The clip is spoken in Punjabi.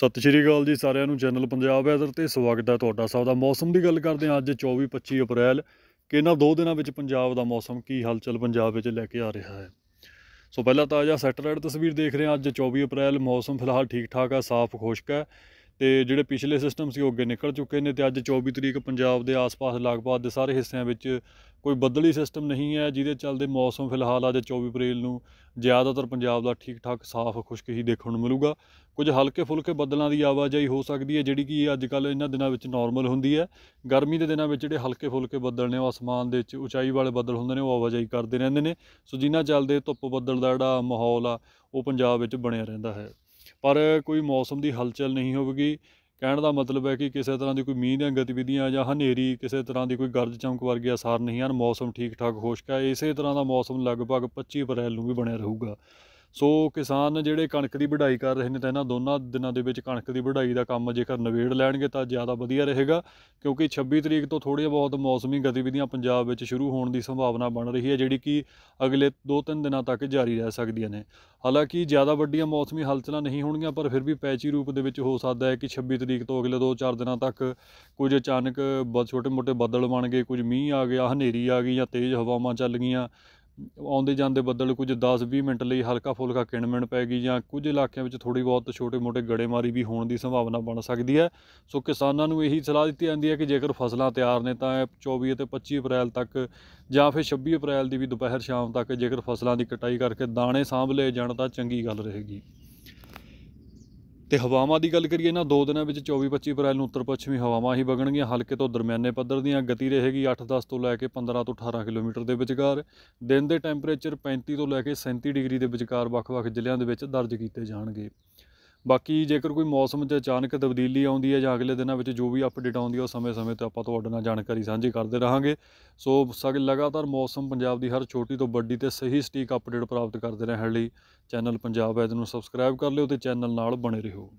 ਸਤਿ ਸ਼੍ਰੀ ਅਕਾਲ ਜੀ ਸਾਰਿਆਂ ਨੂੰ ਚੈਨਲ ਪੰਜਾਬ ਵੈਦਰ ਤੇ ਸਵਾਗਤ ਹੈ ਤੁਹਾਡਾ ਸਭ ਦਾ ਮੌਸਮ ਦੀ ਗੱਲ ਕਰਦੇ ਹਾਂ ਅੱਜ 24 25 ਅਪ੍ਰੈਲ ਕਿ ਇਹਨਾਂ ਦੋ ਦਿਨਾਂ ਵਿੱਚ ਪੰਜਾਬ ਦਾ ਮੌਸਮ ਕੀ ਹਲਚਲ ਪੰਜਾਬ ਵਿੱਚ ਲੈ ਕੇ ਆ ਰਿਹਾ ਹੈ ਸੋ ਪਹਿਲਾਂ ਤਾਂ ਤਾਜ਼ਾ ਸੈਟੇਲਾਈਟ ਤਸਵੀਰ ਦੇਖ ਰਹੇ ਹਾਂ ਅੱਜ 24 ਅਪ੍ਰੈਲ ਮੌਸਮ ਫਿਲਹਾਲ ਠੀਕ ਠਾਕ ਆ ਸਾਫ਼ ਖੁਸ਼ਕ ਹੈ ਤੇ ਜਿਹੜੇ ਪਿਛਲੇ ਸਿਸਟਮ ਸੀ ਉਹ ਅੱਗੇ ਨਿਕਲ ਚੁੱਕੇ ਨੇ ਤੇ ਅੱਜ 24 ਤਰੀਕ ਪੰਜਾਬ ਦੇ ਆਸ-ਪਾਸ ਲਗਭਗ ਦੇ ਸਾਰੇ ਹਿੱਸਿਆਂ ਵਿੱਚ ਕੋਈ ਬਦਲੀ ਸਿਸਟਮ ਨਹੀਂ ਹੈ ਜਿਹਦੇ ਚੱਲਦੇ ਮੌਸਮ ਫਿਲਹਾਲ ਅੱਜ 24 ਅਪ੍ਰੈਲ ਨੂੰ ਜ਼ਿਆਦਾਤਰ ਪੰਜਾਬ ਦਾ ਠੀਕ ਠਾਕ ਸਾਫ਼ ਖੁਸ਼ਕ ਹੀ ਦੇਖਣ ਨੂੰ ਮਿਲੂਗਾ ਕੁਝ ਹਲਕੇ ਫੁਲਕੇ ਬੱਦਲਾਂ ਦੀ ਆਵਾਜਾਈ ਹੋ ਸਕਦੀ ਹੈ ਜਿਹੜੀ ਕਿ ਅੱਜ ਕੱਲ ਇਹਨਾਂ ਦਿਨਾਂ ਵਿੱਚ ਨਾਰਮਲ ਹੁੰਦੀ ਹੈ ਗਰਮੀ ਦੇ ਦਿਨਾਂ ਵਿੱਚ ਜਿਹੜੇ ਹਲਕੇ ਫੁਲਕੇ ਬੱਦਲ ਨੇ ਉਹ ਆਸਮਾਨ ਦੇ ਵਿੱਚ ਉਚਾਈ ਵਾਲੇ ਬੱਦਲ ਹੁੰਦੇ ਨੇ ਉਹ ਆਵਾਜਾਈ ਕਰਦੇ ਰਹਿੰਦੇ ਨੇ ਸੋ ਜਿੰਨਾ ਚੱਲਦੇ ਧੁੱਪ ਬੱਦਲ ਦਾ ਜਿਹੜਾ ਮਾਹੌਲ ਆ ਉਹ ਪੰਜਾਬ ਵਿੱਚ ਬਣਿਆ ਰਹਿੰਦਾ ਹੈ ਪਰ ਕੋਈ ਮੌਸਮ ਦੀ ਹਲਚਲ ਨਹੀਂ ਹੋਵੇਗੀ ਕਹਿਣ ਦਾ ਮਤਲਬ ਹੈ ਕਿ ਕਿਸੇ ਤਰ੍ਹਾਂ ਦੀ ਕੋਈ ਮੀਂਹ ਦੀਆਂ ਗਤੀਵਿਧੀਆਂ ਜਾਂ ਹਨੇਰੀ ਕਿਸੇ ਤਰ੍ਹਾਂ ਦੀ ਕੋਈ ਗਰਜ ਚਮਕ ਵਰਗੇ ਅਸਰ ਨਹੀਂ ਹਨ ਮੌਸਮ ਠੀਕ ਠਾਕ ਖੁਸ਼ਕ ਹੈ ਇਸੇ ਤਰ੍ਹਾਂ ਦਾ ਮੌਸਮ ਲਗਭਗ 25 ਅਪ੍ਰੈਲ ਨੂੰ ਵੀ ਬਣਿਆ ਰਹੂਗਾ ਸੋ ਕਿਸਾਨ ਜਿਹੜੇ ਕਣਕ ਦੀ ਵਢਾਈ ਕਰ ਰਹੇ ਨੇ ਤਾਂ ਇਹਨਾਂ ਦੋਨਾਂ ਦਿਨਾਂ ਦੇ ਵਿੱਚ ਕਣਕ ਦੀ ਵਢਾਈ ਦਾ ਕੰਮ ਜੇਕਰ ਨਵੇੜ ਲੈਣਗੇ ਤਾਂ ਜ਼ਿਆਦਾ ਵਧੀਆ ਰਹੇਗਾ ਕਿਉਂਕਿ 26 ਤਰੀਕ ਤੋਂ ਥੋੜੀ ਬਹੁਤ ਮੌਸਮੀ ਗਤੀਵਿਧੀਆਂ ਪੰਜਾਬ ਵਿੱਚ ਸ਼ੁਰੂ ਹੋਣ ਦੀ ਸੰਭਾਵਨਾ ਬਣ ਰਹੀ ਹੈ ਜਿਹੜੀ ਕਿ ਅਗਲੇ 2-3 ਦਿਨਾਂ ਤੱਕ ਜਾਰੀ ਰਹਿ ਸਕਦੀਆਂ ਨੇ ਹਾਲਾਂਕਿ ਜ਼ਿਆਦਾ ਵੱਡੀਆਂ ਮੌਸਮੀ ਹਲਚਲਾਂ ਨਹੀਂ ਹੋਣਗੀਆਂ ਪਰ ਫਿਰ ਵੀ ਪੈਚੀ ਰੂਪ ਦੇ ਵਿੱਚ ਹੋ ਸਕਦਾ ਹੈ ਕਿ 26 ਤਰੀਕ ਤੋਂ ਅਗਲੇ 2-4 ਦਿਨਾਂ ਤੱਕ ਕੁਝ ਅਚਾਨਕ ਛੋਟੇ-ਮੋਟੇ ਬੱਦਲ ਬਣ ਗਏ ਕੁਝ ਮੀਂਹ ਆ ਗਿਆ ਹਨੇਰੀ ਆ ਗਈ ਜਾਂ ਤੇਜ਼ ਹਵਾਵਾਂ ਚੱਲ ਗਈਆਂ ਆਉਂਦੇ ਜਾਂਦੇ ਬੱਦਲ ਕੁਝ 10-20 ਮਿੰਟ ਲਈ ਹਲਕਾ ਫੁਲਕਾ ਕਿਣਮਿਣ ਪੈ ਗਈ ਜਾਂ ਕੁਝ ਇਲਾਕਿਆਂ ਵਿੱਚ ਥੋੜੀ ਬਹੁਤ ਛੋਟੇ-ਮੋਟੇ ਗੜੇਮਾਰੀ ਵੀ ਹੋਣ ਦੀ ਸੰਭਾਵਨਾ ਬਣ ਸਕਦੀ ਹੈ ਸੋ ਕਿਸਾਨਾਂ ਨੂੰ ਇਹੀ ਸਲਾਹ ਦਿੱਤੀ ਜਾਂਦੀ ਹੈ ਕਿ ਜੇਕਰ ਫਸਲਾਂ ਤਿਆਰ ਨੇ ਤਾਂ 24 ਅਤੇ 25 ਅਪ੍ਰੈਲ ਤੱਕ ਜਾਂ ਫਿਰ 26 ਅਪ੍ਰੈਲ ਦੀ ਵੀ ਦੁਪਹਿਰ ਸ਼ਾਮ ਤੱਕ ਜੇਕਰ ਫਸਲਾਂ ਦੀ ਕਟਾਈ ਕਰਕੇ ਦਾਣੇ ਸਾਂਭ ਲਏ ਜਾਣ ਤਾਂ ਚੰਗੀ ਗੱਲ ਰਹੇਗੀ ਤੇ ਹਵਾਵਾਂ ਦੀ ਗੱਲ ਕਰੀਏ ਨਾ ਦੋ ਦਿਨਾਂ ਵਿੱਚ 24-25 ਅਪ੍ਰੈਲ ਨੂੰ ਉੱਤਰ ਪੱਛਮੀ ਹਵਾਵਾਂ ਹੀ ਵਗਣਗੀਆਂ ਹਲਕੇ ਤੋਂ ਦਰਮਿਆਨੇ ਪੱਧਰ ਦੀਆਂ ਗਤੀ ਰਹੇਗੀ 8-10 ਤੋਂ ਲੈ ਕੇ 15 ਤੋਂ 18 ਕਿਲੋਮੀਟਰ ਦੇ ਵਿਚਕਾਰ ਦਿਨ ਦੇ ਟੈਂਪਰੇਚਰ 35 ਤੋਂ ਲੈ ਕੇ 37 ਡਿਗਰੀ ਦੇ ਵਿਚਕਾਰ ਵੱਖ-ਵੱਖ ਜ਼ਿਲ੍ਹਿਆਂ ਦੇ ਵਿੱਚ ਦਰਜ ਕੀਤੇ ਜਾਣਗੇ ਬਾਕੀ ਜੇਕਰ ਕੋਈ ਮੌਸਮ 'ਚ ਅਚਾਨਕ ਤਬਦੀਲੀ ਆਉਂਦੀ ਹੈ ਜਾਂ ਅਗਲੇ ਦਿਨਾਂ ਵਿੱਚ ਜੋ ਵੀ ਅਪਡੇਟ ਆਉਂਦੀ ਹੈ ਉਹ ਸਮੇਂ-ਸਮੇਂ ਤੇ ਆਪਾਂ ਤੁਹਾਡੇ ਨਾਲ ਜਾਣਕਾਰੀ ਸਾਂਝੀ ਕਰਦੇ ਰਹਾਂਗੇ ਸੋ ਸਗ ਲਗਾਤਾਰ ਮੌਸਮ ਪੰਜਾਬ ਦੀ ਹਰ ਛੋਟੀ ਤੋਂ ਵੱਡੀ ਤੇ ਸਹੀ ਸਟੀਕ ਅਪਡੇਟ ਪ੍ਰਾਪਤ ਕਰਦੇ ਰਹਿਣ ਲਈ ਚੈਨਲ ਪੰਜਾਬ ਵੈਦ ਨੂੰ ਸਬਸਕ੍ਰਾਈਬ ਕਰ ਲਿਓ ਤੇ ਚੈਨਲ ਨਾਲ ਬਣੇ ਰਹੋ